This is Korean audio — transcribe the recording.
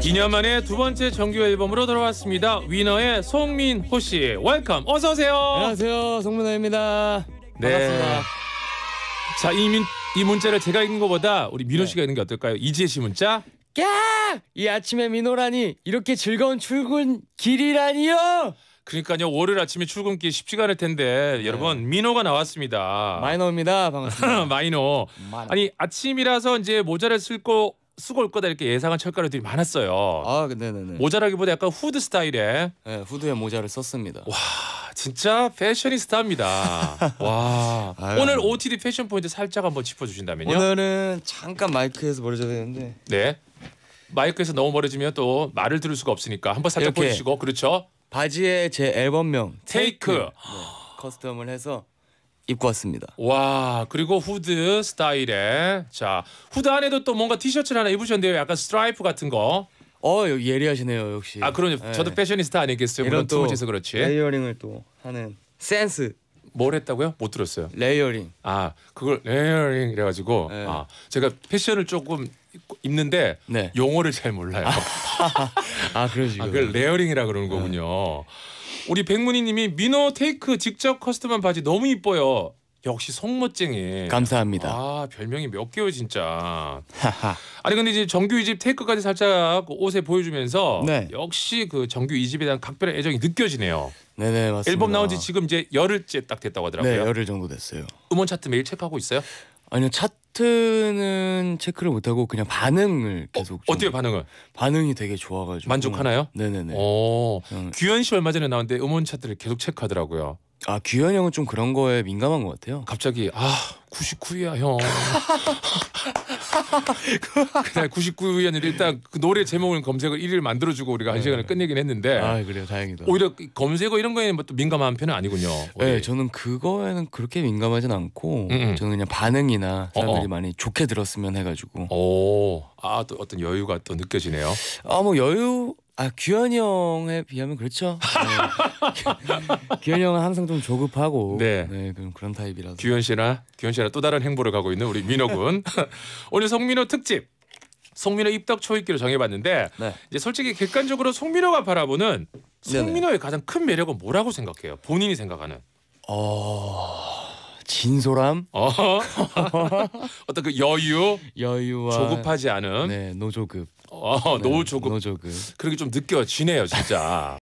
2년 만에 두 번째 정규 앨범으로 돌아왔습니다. 위너의 송민호 씨, 웰컴, 어서 오세요. 안녕하세요, 송민호입니다. 네. 반갑습니다. 자, 이, 민, 이 문자를 제가 읽는 것보다 우리 민호 씨가 네. 읽는 게 어떨까요? 이지혜 씨 문자. 야! 이 아침에 민호라니 이렇게 즐거운 출근 길이라니요. 그러니까요 월요일 아침에 출근길 쉽지가 않을 텐데 네. 여러분 민호가 나왔습니다. 마이너입니다. 반갑습니다. 마이너. 마이너. 아니 아침이라서 이제 모자를 쓸거 쓰고 올 거다 이렇게 예상한 철가루들이 많았어요. 아, 네네네. 모자라기보다 약간 후드 스타일의 네, 후드의 모자를 썼습니다. 와, 진짜 패셔니스타입니다. 와, 아유. 오늘 OTD 패션 포인트 살짝 한번 짚어주신다면요? 오늘은 잠깐 마이크에서 멀어져야 되는데. 네. 마이크에서 너무 멀어지면 또 말을 들을 수가 없으니까 한번 살짝 이 보여주시고 그렇죠. 바지에 제 앨범명 테이크, 테이크. 네, 커스텀을 해서 입고 왔습니다. 와 그리고 후드 스타일에 자 후드 안에도 또 뭔가 티셔츠를 하나 입으셨는데요. 약간 스트라이프 같은 거. 어 예리하시네요 역시. 아그럼 네. 저도 패셔니스타 아니겠어요. 물론 두 번째서 그렇지. 레이어링을 또 하는 센스. 뭘 했다고요? 못 들었어요. 레이어링. 아 그걸 레이어링 이래가지고 네. 아 제가 패션을 조금 입는데 네. 용어를 잘 몰라요. 아 그러시고. 아, 그걸 레이어링이라 그러는 거군요. 네. 우리 백문희님이 민호 테이크 직접 커스텀한 바지 너무 이뻐요. 역시 속멋쟁이. 감사합니다. 아 별명이 몇 개요 진짜. 아니 근데 이제 정규 2집 테이크까지 살짝 옷에 보여주면서 네. 역시 그 정규 2집에 대한 각별한 애정이 느껴지네요. 네네 네, 맞습니다. 앨범 나온 지 지금 이제 열흘째 딱 됐다고 하더라고요. 네 열흘 정도 됐어요. 음원 차트 매일 체크하고 있어요? 아니요 차트 리스트는 체크를 못하고 그냥 반응을 어, 계속 어, 어때요 반응을? 반응이 되게 좋아가지고 만족하나요? 네네네. 어, 음. 규현 씨 얼마 전에 나왔는데 음원 차트를 계속 체크하더라고요. 아 규현 형은 좀 그런 거에 민감한 것 같아요. 갑자기 아 99위야 형. 그날 99위는 일단 그 노래 제목을 검색을 1위를 만들어주고 우리가 한 네. 시간을 끝내긴 했는데. 아 그래요 다행이다. 오히려 검색어 이런 거에는 뭐 또 민감한 편은 아니군요. 네 우리. 저는 그거에는 그렇게 민감하진 않고 음음. 저는 그냥 반응이나 사람들이 어어. 많이 좋게 들었으면 해가지고. 오아또 어떤 여유가 또 느껴지네요. 아뭐 여유 아 규현이 형에 비하면 그렇죠. 네. 규현이 형은 항상 좀 조급하고 네. 네, 좀 그런 타입이라서. 규현 씨나 규현 씨나 또 다른 행보를 가고 있는 우리 민호 군. 오늘 송민호 특집 송민호 입덕 초읽기로 정해봤는데 네. 이제 솔직히 객관적으로 송민호가 바라보는 네, 네. 송민호의 가장 큰 매력은 뭐라고 생각해요? 본인이 생각하는. 어... 진솔함, 어? 떤그 여유, 여유와 조급하지 않은네 노조급. 어, 노우조급. 노조급. 그렇게 좀 느껴지네요, 진짜.